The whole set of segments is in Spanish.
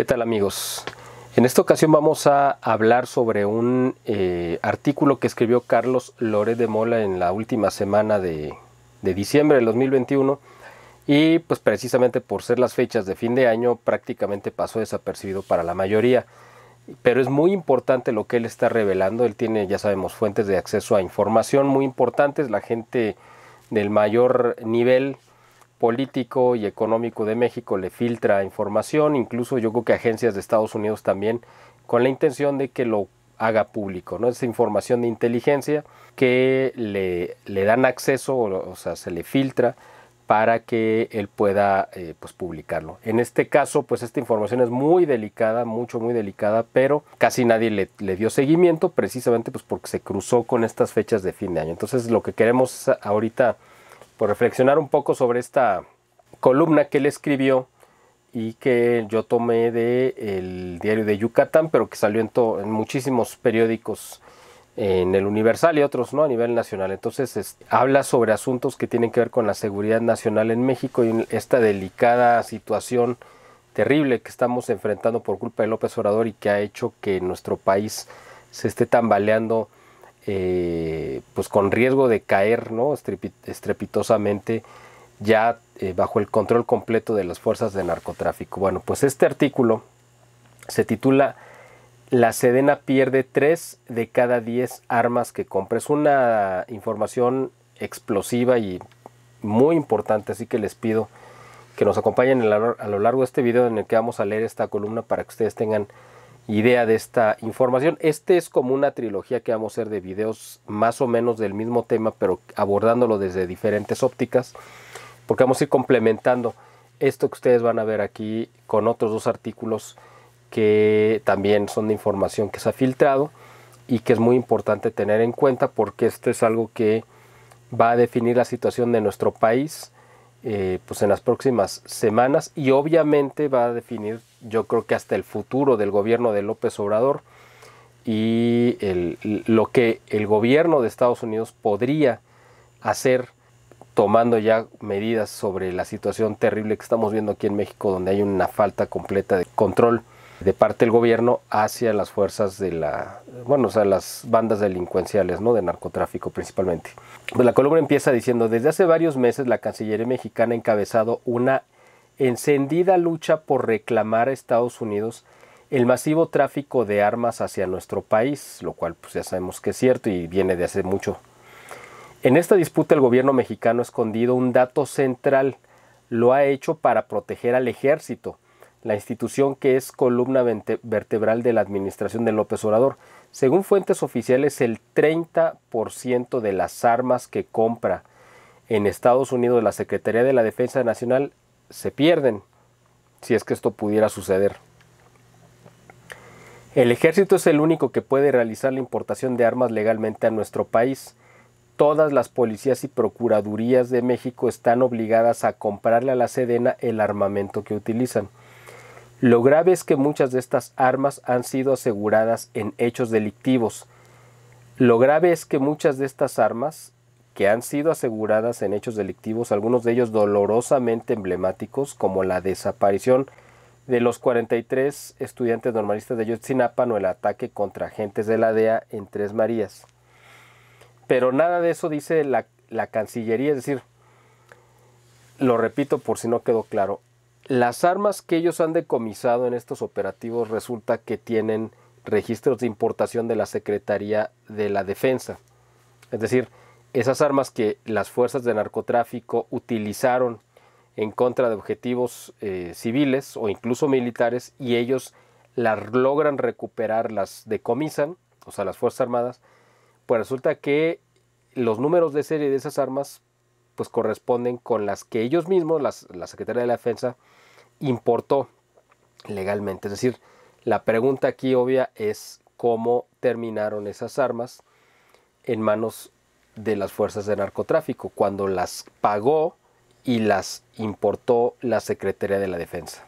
¿Qué tal amigos? En esta ocasión vamos a hablar sobre un eh, artículo que escribió Carlos Lore de Mola en la última semana de, de diciembre del 2021 y pues precisamente por ser las fechas de fin de año prácticamente pasó desapercibido para la mayoría. Pero es muy importante lo que él está revelando, él tiene ya sabemos fuentes de acceso a información muy importantes, la gente del mayor nivel político y económico de México le filtra información, incluso yo creo que agencias de Estados Unidos también, con la intención de que lo haga público, ¿no? es información de inteligencia que le, le dan acceso, o, sea, se le filtra para que él pueda eh, pues publicarlo. En este caso, pues esta información es muy delicada, mucho, muy delicada, pero casi nadie le, le, dio seguimiento precisamente pues porque se cruzó con estas fechas de fin de año. Entonces lo que queremos ahorita por reflexionar un poco sobre esta columna que él escribió y que yo tomé del diario de Yucatán, pero que salió en, en muchísimos periódicos en el Universal y otros no a nivel nacional. Entonces habla sobre asuntos que tienen que ver con la seguridad nacional en México y esta delicada situación terrible que estamos enfrentando por culpa de López Obrador y que ha hecho que nuestro país se esté tambaleando eh, pues con riesgo de caer ¿no? estrepitosamente ya eh, bajo el control completo de las fuerzas de narcotráfico. Bueno, pues este artículo se titula La Sedena pierde 3 de cada 10 armas que compra. Es una información explosiva y muy importante, así que les pido que nos acompañen a lo largo de este video en el que vamos a leer esta columna para que ustedes tengan idea de esta información. Este es como una trilogía que vamos a hacer de videos más o menos del mismo tema, pero abordándolo desde diferentes ópticas, porque vamos a ir complementando esto que ustedes van a ver aquí con otros dos artículos que también son de información que se ha filtrado y que es muy importante tener en cuenta porque esto es algo que va a definir la situación de nuestro país eh, pues en las próximas semanas y obviamente va a definir yo creo que hasta el futuro del gobierno de López Obrador y lo que el gobierno de Estados Unidos podría hacer tomando ya medidas sobre la situación terrible que estamos viendo aquí en México, donde hay una falta completa de control de parte del gobierno hacia las fuerzas de la, bueno, o sea, las bandas delincuenciales, ¿no? De narcotráfico principalmente. Pues la columna empieza diciendo, desde hace varios meses la Cancillería mexicana ha encabezado una encendida lucha por reclamar a Estados Unidos el masivo tráfico de armas hacia nuestro país, lo cual pues, ya sabemos que es cierto y viene de hace mucho. En esta disputa el gobierno mexicano ha escondido un dato central, lo ha hecho para proteger al ejército, la institución que es columna vertebral de la administración de López Obrador. Según fuentes oficiales, el 30% de las armas que compra en Estados Unidos la Secretaría de la Defensa Nacional se pierden si es que esto pudiera suceder. El ejército es el único que puede realizar la importación de armas legalmente a nuestro país. Todas las policías y procuradurías de México están obligadas a comprarle a la Sedena el armamento que utilizan. Lo grave es que muchas de estas armas han sido aseguradas en hechos delictivos. Lo grave es que muchas de estas armas que han sido aseguradas en hechos delictivos, algunos de ellos dolorosamente emblemáticos, como la desaparición de los 43 estudiantes normalistas de Yotzinapan o el ataque contra agentes de la DEA en Tres Marías. Pero nada de eso dice la, la Cancillería, es decir, lo repito por si no quedó claro, las armas que ellos han decomisado en estos operativos resulta que tienen registros de importación de la Secretaría de la Defensa. Es decir, esas armas que las fuerzas de narcotráfico utilizaron en contra de objetivos eh, civiles o incluso militares y ellos las logran recuperar, las decomisan, o sea, las Fuerzas Armadas, pues resulta que los números de serie de esas armas pues corresponden con las que ellos mismos, la Secretaría de la Defensa, importó legalmente. Es decir, la pregunta aquí obvia es cómo terminaron esas armas en manos de las fuerzas de narcotráfico cuando las pagó y las importó la Secretaría de la Defensa.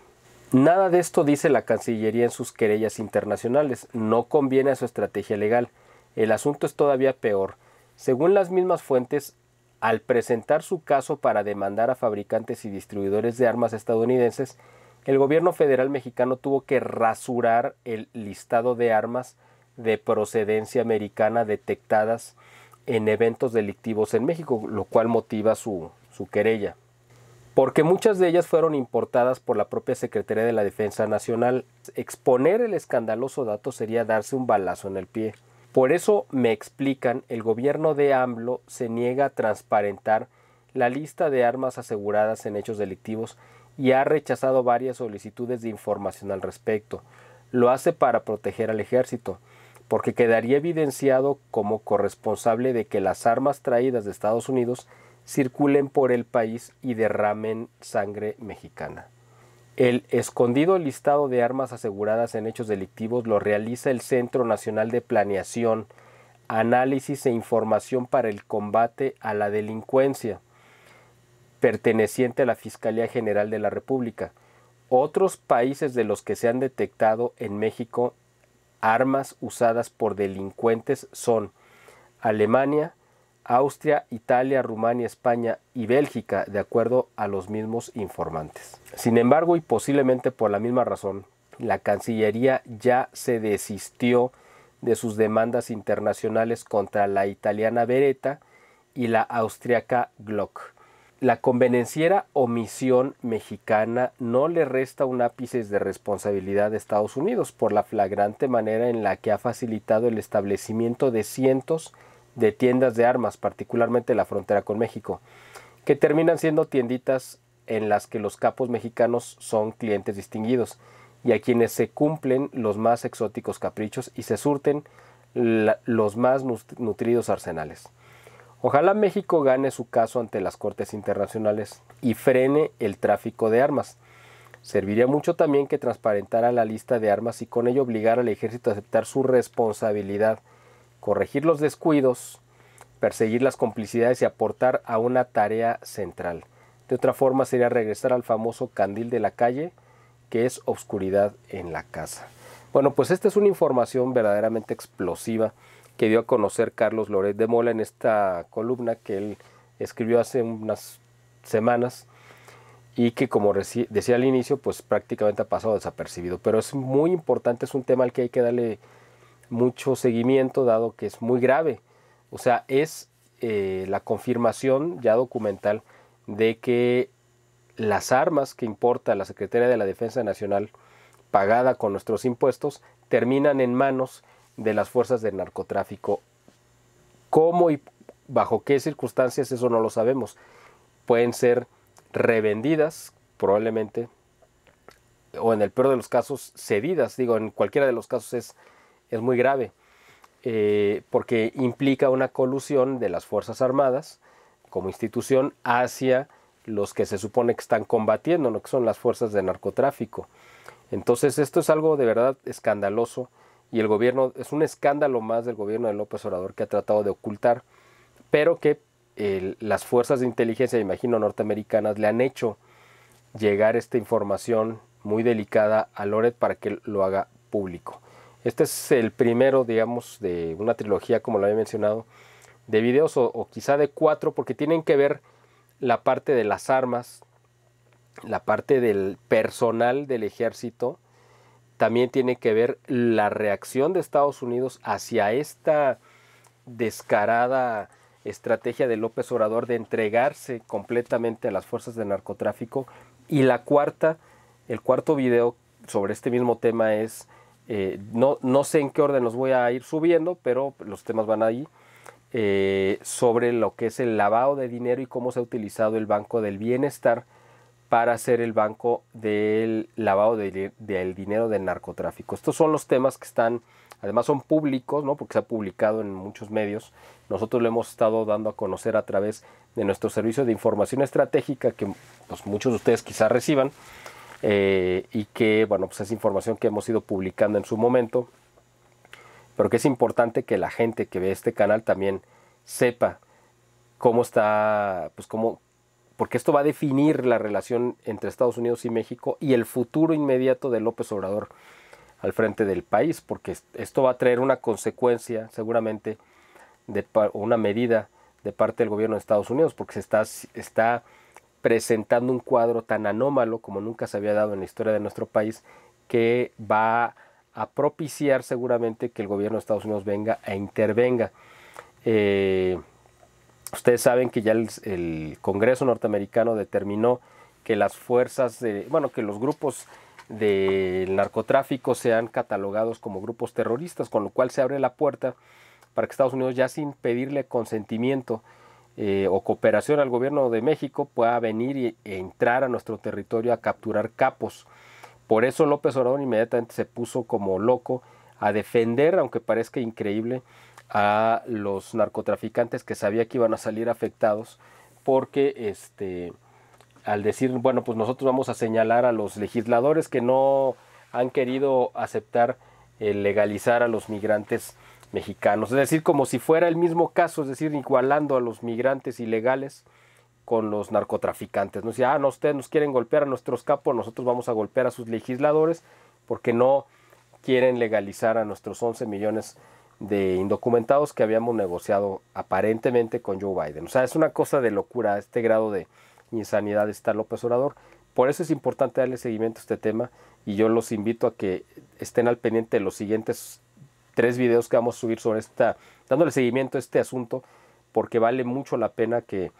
Nada de esto dice la Cancillería en sus querellas internacionales, no conviene a su estrategia legal. El asunto es todavía peor. Según las mismas fuentes, al presentar su caso para demandar a fabricantes y distribuidores de armas estadounidenses, el gobierno federal mexicano tuvo que rasurar el listado de armas de procedencia americana detectadas en eventos delictivos en México, lo cual motiva su, su querella. Porque muchas de ellas fueron importadas por la propia Secretaría de la Defensa Nacional. Exponer el escandaloso dato sería darse un balazo en el pie. Por eso, me explican, el gobierno de AMLO se niega a transparentar la lista de armas aseguradas en hechos delictivos y ha rechazado varias solicitudes de información al respecto. Lo hace para proteger al ejército porque quedaría evidenciado como corresponsable de que las armas traídas de Estados Unidos circulen por el país y derramen sangre mexicana. El escondido listado de armas aseguradas en hechos delictivos lo realiza el Centro Nacional de Planeación, Análisis e Información para el Combate a la Delincuencia, perteneciente a la Fiscalía General de la República. Otros países de los que se han detectado en México armas usadas por delincuentes son Alemania, Austria, Italia, Rumania, España y Bélgica, de acuerdo a los mismos informantes. Sin embargo, y posiblemente por la misma razón, la Cancillería ya se desistió de sus demandas internacionales contra la italiana Beretta y la austriaca Glock la convenenciera omisión mexicana no le resta un ápice de responsabilidad de Estados Unidos por la flagrante manera en la que ha facilitado el establecimiento de cientos de tiendas de armas, particularmente en la frontera con México, que terminan siendo tienditas en las que los capos mexicanos son clientes distinguidos y a quienes se cumplen los más exóticos caprichos y se surten los más nutridos arsenales. Ojalá México gane su caso ante las Cortes Internacionales y frene el tráfico de armas. Serviría mucho también que transparentara la lista de armas y con ello obligar al ejército a aceptar su responsabilidad, corregir los descuidos, perseguir las complicidades y aportar a una tarea central. De otra forma sería regresar al famoso candil de la calle, que es obscuridad en la casa. Bueno, pues esta es una información verdaderamente explosiva que dio a conocer Carlos Loret de Mola en esta columna que él escribió hace unas semanas y que como decía al inicio, pues prácticamente ha pasado desapercibido. Pero es muy importante, es un tema al que hay que darle mucho seguimiento, dado que es muy grave. O sea, es eh, la confirmación ya documental de que las armas que importa la Secretaría de la Defensa Nacional, pagada con nuestros impuestos, terminan en manos de las fuerzas del narcotráfico. ¿Cómo y bajo qué circunstancias? Eso no lo sabemos. Pueden ser revendidas, probablemente, o en el peor de los casos, cedidas. Digo, en cualquiera de los casos es, muy grave, eh, porque implica una colusión de las Fuerzas Armadas como institución hacia los que se supone que están combatiendo, que son las fuerzas de narcotráfico. Entonces esto es algo de verdad escandaloso y el gobierno, es un escándalo más del gobierno de López Obrador que ha tratado de ocultar, pero que las fuerzas de inteligencia, imagino, norteamericanas le han hecho llegar esta información muy delicada a Loret para que lo haga público. Este es el primero, digamos, de una trilogía, como lo había mencionado, de videos o quizá de cuatro, porque tienen que ver la parte de las armas, la parte del personal del ejército, también tiene que ver la reacción de Estados Unidos hacia esta descarada estrategia de López Obrador de entregarse completamente a las fuerzas de narcotráfico. Y la cuarta, el cuarto video sobre este mismo tema es, eh, no, sé en qué orden los voy a ir subiendo, pero los temas van ahí, eh, sobre lo que es el lavado de dinero y cómo se ha utilizado el Banco del Bienestar para hacer el banco del lavado del de, dinero del narcotráfico. Estos son los temas que están, además son públicos, ¿no? porque se ha publicado en muchos medios. Nosotros lo hemos estado dando a conocer a través de nuestro servicio de información estratégica que pues, muchos de ustedes quizás reciban eh, y que, bueno, pues es información que hemos ido publicando en su momento, pero que es importante que la gente que ve este canal también sepa cómo está, pues cómo, porque esto va a definir la relación entre Estados Unidos y México y el futuro inmediato de López Obrador al frente del país, porque esto va a traer una consecuencia seguramente de una medida de parte del gobierno de Estados Unidos, porque se está, presentando un cuadro tan anómalo como nunca se había dado en la historia de nuestro país, que va a propiciar seguramente que el gobierno de Estados Unidos venga e intervenga. Eh, Ustedes saben que ya el, Congreso norteamericano determinó que las fuerzas, de, bueno, que los grupos del narcotráfico sean catalogados como grupos terroristas, con lo cual se abre la puerta para que Estados Unidos ya sin pedirle consentimiento eh, o cooperación al gobierno de México pueda venir y, entrar a nuestro territorio a capturar capos. Por eso López Obrador inmediatamente se puso como loco a defender, aunque parezca increíble, a los narcotraficantes que sabía que iban a salir afectados porque este al decir, bueno, pues nosotros vamos a señalar a los legisladores que no han querido aceptar eh, legalizar a los migrantes mexicanos, es decir, como si fuera el mismo caso, es decir, igualando a los migrantes ilegales con los narcotraficantes. No, si, ah, no, ustedes nos quieren golpear a nuestros capos, nosotros vamos a golpear a sus legisladores porque no quieren legalizar a nuestros 11 millones de indocumentados que habíamos negociado aparentemente con Joe Biden. O sea, es una cosa de locura este grado de insanidad está López Obrador. Por eso es importante darle seguimiento a este tema y yo los invito a que estén al pendiente de los siguientes tres videos que vamos a subir sobre esta, dándole seguimiento a este asunto, porque vale mucho la pena que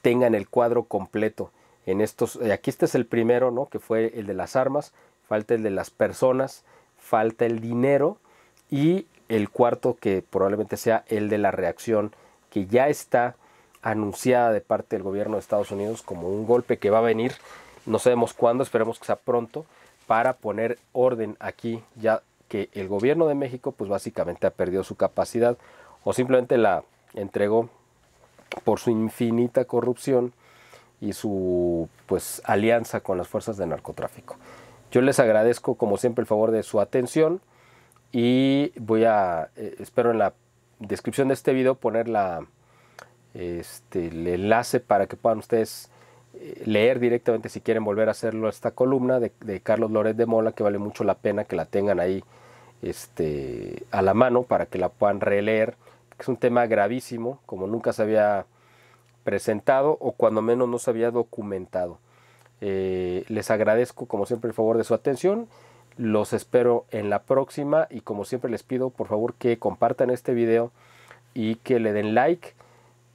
tengan el cuadro completo en estos. Eh, aquí este es el primero, ¿no? Que fue el de las armas, falta el de las personas, falta el dinero y el cuarto, que probablemente sea el de la reacción que ya está anunciada de parte del gobierno de Estados Unidos como un golpe que va a venir, no sabemos cuándo, esperemos que sea pronto, para poner orden aquí, ya que el gobierno de México pues básicamente ha perdido su capacidad o simplemente la entregó por su infinita corrupción y su pues alianza con las fuerzas de narcotráfico. Yo les agradezco como siempre el favor de su atención y voy a, eh, espero en la descripción de este video poner la, este, el enlace para que puedan ustedes eh, leer directamente si quieren volver a hacerlo esta columna de, Carlos Lórez de Mola que vale mucho la pena que la tengan ahí este, a la mano para que la puedan releer es un tema gravísimo como nunca se había presentado o cuando menos no se había documentado eh, les agradezco como siempre el favor de su atención los espero en la próxima y como siempre les pido por favor que compartan este video y que le den like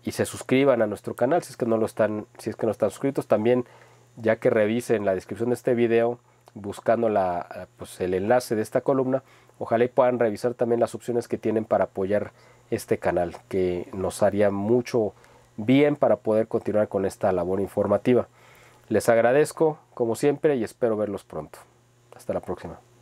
y se suscriban a nuestro canal si es que no lo están, si es que no están suscritos. También ya que revisen la descripción de este video buscando pues, el enlace de esta columna, ojalá y puedan revisar también las opciones que tienen para apoyar este canal, que nos haría mucho bien para poder continuar con esta labor informativa. Les agradezco, como siempre, y espero verlos pronto. Hasta la próxima.